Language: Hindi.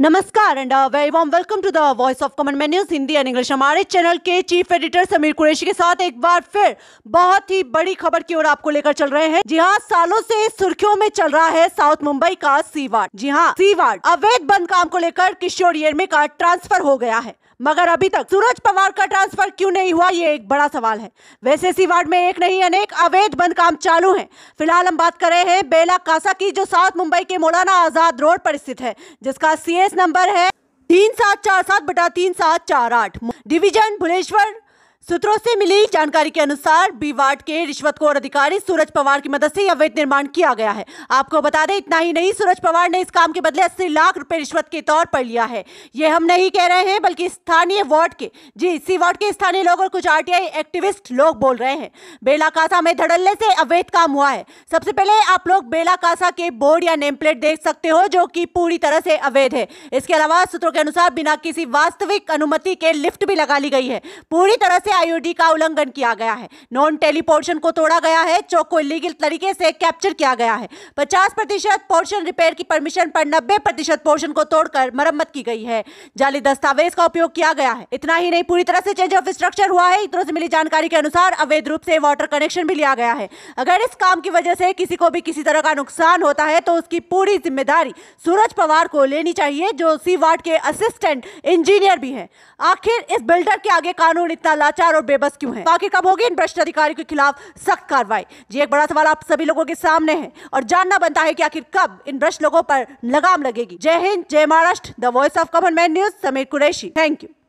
नमस्कार and very warm welcome to the voice of common man News Hindi and English हमारे चैनल के चीफ एडिटर समीर कुरेशी के साथ एक बार फिर बहुत ही बड़ी खबर की ओर आपको लेकर चल रहे हैं जी हाँ सालों से सुर्खियों में चल रहा है साउथ मुंबई का सी वार्ड जी हाँ सी वार्ड अवैध बंद काम को लेकर किशोर येरमे का ट्रांसफर हो गया है मगर अभी तक सूरज पवार का ट्रांसफर क्यों नहीं हुआ ये एक बड़ा सवाल है वैसे इसी वार्ड में एक नहीं अनेक अवैध बंद काम चालू हैं फिलहाल हम बात कर रहे हैं बेला कासा की जो साउथ मुंबई के मौलाना आजाद रोड पर स्थित है जिसका सीएस नंबर है तीन सात चार सात बटा तीन सात चार आठ डिवीजन भुलेश्वर सूत्रों से मिली जानकारी के अनुसार बी वार्ड के रिश्वतखोर अधिकारी सूरज पवार की मदद से यह अवैध निर्माण किया गया है आपको बता दें इतना ही नहीं सूरज पवार ने इस काम के बदले अस्सी लाख रुपए रिश्वत के तौर पर लिया है ये हम नहीं कह रहे हैं बल्कि स्थानीय वार्ड के जी इसी वार्ड के स्थानीय लोग और कुछ आर एक्टिविस्ट लोग बोल रहे हैं बेलाकासा में धड़ल्ले से अवैध काम हुआ है सबसे पहले आप लोग बेलाकासा के बोर्ड या नेम प्लेट देख सकते हो जो की पूरी तरह से अवैध है इसके अलावा सूत्रों के अनुसार बिना किसी वास्तविक अनुमति के लिफ्ट भी लगा ली गई है पूरी तरह से आईओडी का उल्लंघन किया गया है नॉन टेलीपोर्शन को तोड़ा गया है चौक को इलीगल तरीके से कैप्चर किया गया है 50 प्रतिशत पोर्शन रिपेयर की परमिशन पर 90 प्रतिशत पोर्शन को तोड़कर मरम्मत की गई है जाली दस्तावेज का उपयोग किया गया है इतना ही नहीं पूरी तरह से चेंज ऑफ स्ट्रक्चर हुआ है इतना से मिली जानकारी के अनुसार अवैध रूप से वाटर कनेक्शन भी लिया गया है अगर इस काम की वजह से किसी को भी किसी तरह का नुकसान होता है तो उसकी पूरी जिम्मेदारी सूरज पवार को लेनी चाहिए जो सी वार्ड के असिस्टेंट इंजीनियर भी है आखिर इस बिल्डर के आगे कानून इतना लाचार लाचार और बेबस क्यों है आखिर कब होगी इन भ्रष्ट अधिकारियों के खिलाफ सख्त कार्रवाई ये एक बड़ा सवाल आप सभी लोगों के सामने है और जानना बनता है की आखिर कब इन भ्रष्ट लोगों पर लगाम लगेगी जय हिंद जय Maharashtra the voice of common man news Sameer Qureshi thank you